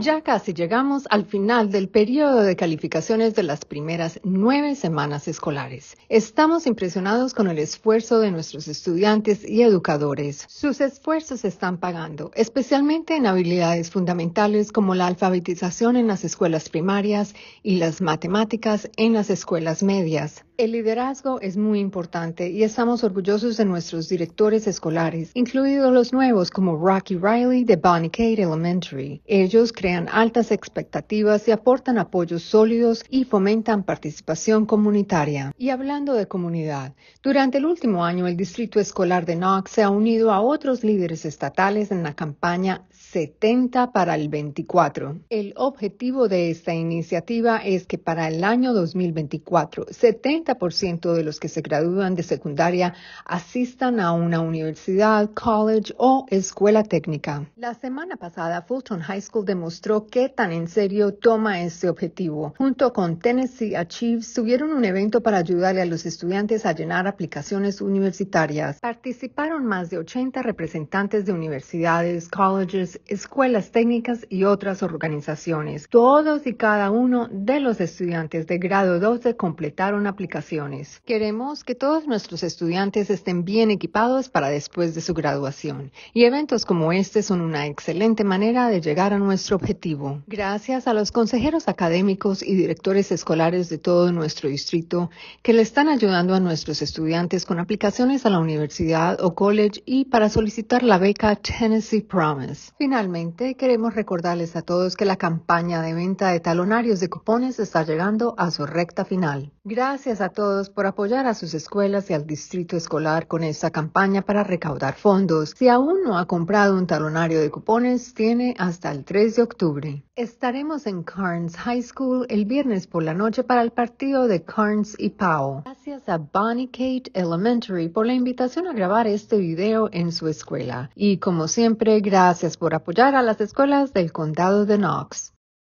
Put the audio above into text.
Ya casi llegamos al final del periodo de calificaciones de las primeras nueve semanas escolares. Estamos impresionados con el esfuerzo de nuestros estudiantes y educadores. Sus esfuerzos se están pagando, especialmente en habilidades fundamentales como la alfabetización en las escuelas primarias y las matemáticas en las escuelas medias. El liderazgo es muy importante y estamos orgullosos de nuestros directores escolares, incluidos los nuevos como Rocky Riley de Bonnie Cade Elementary. Ellos crean altas expectativas y aportan apoyos sólidos y fomentan participación comunitaria. Y hablando de comunidad, durante el último año el Distrito Escolar de Knox se ha unido a otros líderes estatales en la campaña 70 para el 24. El objetivo de esta iniciativa es que para el año 2024, 70% de los que se gradúan de secundaria asistan a una universidad, college o escuela técnica. La semana pasada, Fulton High School demostró qué tan en serio toma este objetivo. Junto con Tennessee Achieve, subieron un evento para ayudarle a los estudiantes a llenar aplicaciones universitarias. Participaron más de 80 representantes de universidades, colleges, escuelas técnicas y otras organizaciones. Todos y cada uno de los estudiantes de grado 12 completaron aplicaciones. Queremos que todos nuestros estudiantes estén bien equipados para después de su graduación. Y eventos como este son una excelente manera de de llegar a nuestro objetivo. Gracias a los consejeros académicos y directores escolares de todo nuestro distrito que le están ayudando a nuestros estudiantes con aplicaciones a la universidad o college y para solicitar la beca Tennessee Promise. Finalmente, queremos recordarles a todos que la campaña de venta de talonarios de cupones está llegando a su recta final. Gracias a todos por apoyar a sus escuelas y al distrito escolar con esta campaña para recaudar fondos. Si aún no ha comprado un talonario de cupones, tiene hasta el 3 de octubre. Estaremos en Carnes High School el viernes por la noche para el partido de Carnes y Pau. Gracias a Bonnie Kate Elementary por la invitación a grabar este video en su escuela. Y como siempre, gracias por apoyar a las escuelas del condado de Knox.